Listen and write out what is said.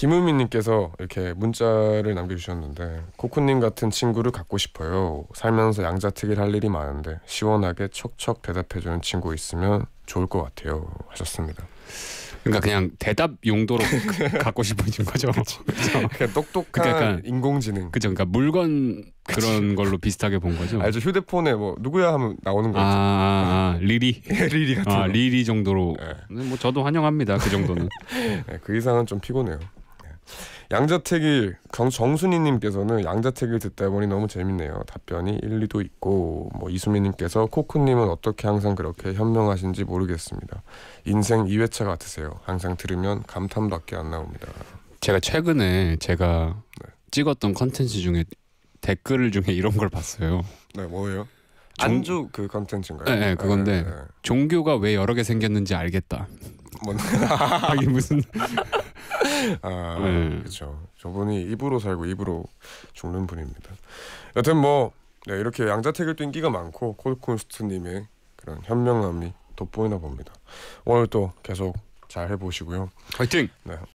김우민님께서 이렇게 문자를 남겨주셨는데 코코님 같은 친구를 갖고 싶어요. 살면서 양자택일 할 일이 많은데 시원하게 척척 대답해주는 친구 있으면 좋을 것 같아요. 하셨습니다. 그러니까 그냥 대답 용도로 갖고 싶으신 거죠. 그쵸. 그냥 그러니까 똑똑한 그러니까 인공지능. 그죠. 그러니까 물건 그런 걸로 비슷하게 본 거죠. 알죠. 아, 휴대폰에 뭐 누구야 하면 나오는 거죠. 아, 아, 아, 리리. 리리 같은. 아, 리리 정도로. 네. 뭐 저도 환영합니다. 그 정도는. 네, 그 이상은 좀 피곤해요. 양자택일 정순이님께서는 양자택일 듣다 보니 너무 재밌네요. 답변이 일리도 있고 뭐 이수민님께서 코쿠님은 어떻게 항상 그렇게 현명하신지 모르겠습니다. 인생 2회차 같으세요. 항상 들으면 감탄밖에 안 나옵니다. 제가 최근에 제가 네. 찍었던 컨텐츠 중에 댓글 중에 이런 걸 봤어요. 네 뭐예요? 종... 안주 그 컨텐츠인가요? 네, 네 그건데 네, 네. 종교가 왜 여러 개 생겼는지 알겠다. 뭔? 뭐... 이게 무슨 아, 네. 그렇죠. 저분이 입으로 살고 입으로 죽는 분입니다. 여튼 뭐 네, 이렇게 양자택일 도 인기가 많고 콜콘스트님의 그런 현명함이 돋보이나 봅니다. 오늘 또 계속 잘 해보시고요. 화이팅! 네,